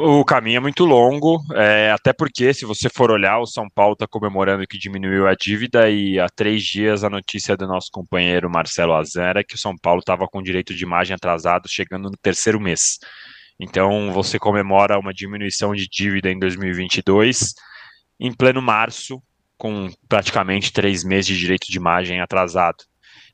O caminho é muito longo, é, até porque, se você for olhar, o São Paulo está comemorando que diminuiu a dívida e há três dias a notícia do nosso companheiro Marcelo Azan era é que o São Paulo estava com direito de imagem atrasado, chegando no terceiro mês. Então, você comemora uma diminuição de dívida em 2022, em pleno março, com praticamente três meses de direito de imagem atrasado.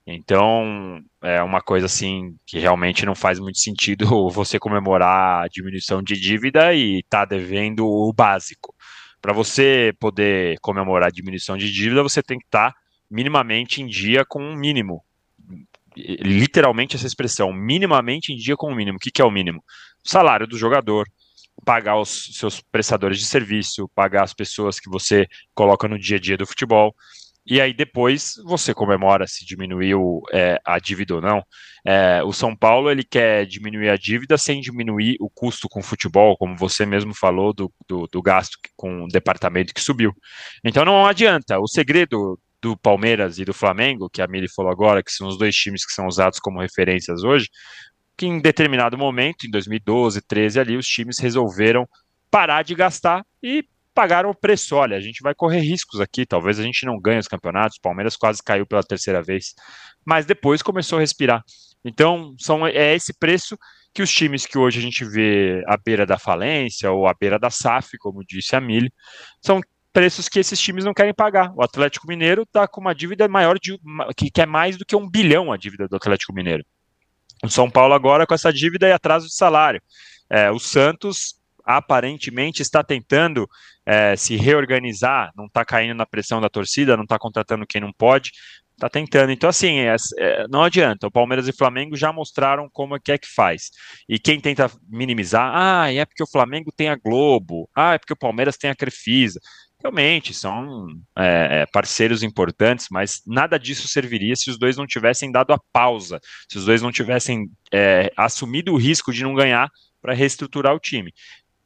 Então, é uma coisa assim que realmente não faz muito sentido você comemorar a diminuição de dívida e tá devendo o básico. Para você poder comemorar a diminuição de dívida, você tem que estar tá minimamente em dia com um mínimo. Literalmente essa expressão, minimamente em dia com o um mínimo. O que, que é o mínimo? O salário do jogador, pagar os seus prestadores de serviço, pagar as pessoas que você coloca no dia a dia do futebol. E aí depois você comemora se diminuiu é, a dívida ou não. É, o São Paulo ele quer diminuir a dívida sem diminuir o custo com o futebol, como você mesmo falou do, do, do gasto com o departamento que subiu. Então não adianta. O segredo do Palmeiras e do Flamengo, que a Mili falou agora, que são os dois times que são usados como referências hoje, que em determinado momento, em 2012, 13 ali, os times resolveram parar de gastar e pagaram o preço. Olha, a gente vai correr riscos aqui, talvez a gente não ganhe os campeonatos. O Palmeiras quase caiu pela terceira vez, mas depois começou a respirar. Então, são, é esse preço que os times que hoje a gente vê à beira da falência ou à beira da SAF, como disse a Mili, são preços que esses times não querem pagar. O Atlético Mineiro está com uma dívida maior, de, que, é mais do que um bilhão a dívida do Atlético Mineiro. O São Paulo agora com essa dívida e atraso de salário. É, o Santos aparentemente está tentando é, se reorganizar, não está caindo na pressão da torcida, não está contratando quem não pode, está tentando. Então, assim, é, é, não adianta. O Palmeiras e o Flamengo já mostraram como é que é que faz. E quem tenta minimizar, ah, é porque o Flamengo tem a Globo, ah, é porque o Palmeiras tem a Crefisa. Realmente, são é, é parceiros importantes, mas nada disso serviria se os dois não tivessem dado a pausa, se os dois não tivessem é, assumido o risco de não ganhar para reestruturar o time.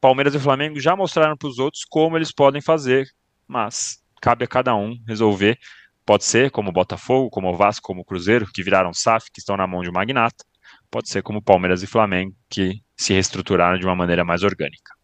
Palmeiras e Flamengo já mostraram para os outros como eles podem fazer, mas cabe a cada um resolver. Pode ser como o Botafogo, como o Vasco, como o Cruzeiro, que viraram SAF, que estão na mão de um magnata. Pode ser como Palmeiras e Flamengo, que se reestruturaram de uma maneira mais orgânica.